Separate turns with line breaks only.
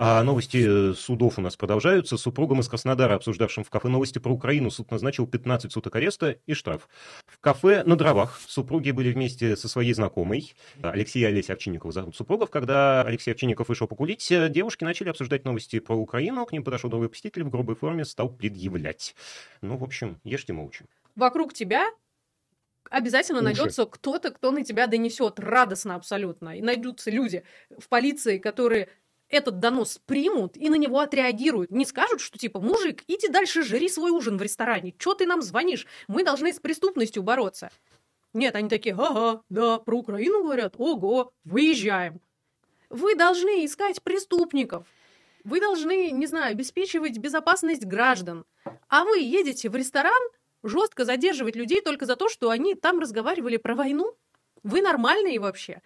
А новости э, судов у нас продолжаются. С супругом из Краснодара, обсуждавшим в кафе новости про Украину, суд назначил 15 суток ареста и штраф. В кафе на дровах супруги были вместе со своей знакомой. Алексей и Олеся Овчинникова зовут супругов. Когда Алексей Овчинников вышел покурить, э, девушки начали обсуждать новости про Украину. К ним подошел новый посетитель в грубой форме, стал предъявлять. Ну, в общем, ешьте молча.
Вокруг тебя обязательно найдется кто-то, кто на тебя донесет радостно абсолютно. И найдутся люди в полиции, которые этот донос примут и на него отреагируют. Не скажут, что типа, мужик, иди дальше, жри свой ужин в ресторане. Чё ты нам звонишь? Мы должны с преступностью бороться. Нет, они такие, ага, да, про Украину говорят, ого, выезжаем. Вы должны искать преступников. Вы должны, не знаю, обеспечивать безопасность граждан. А вы едете в
ресторан жестко задерживать людей только за то, что они там разговаривали про войну? Вы нормальные вообще?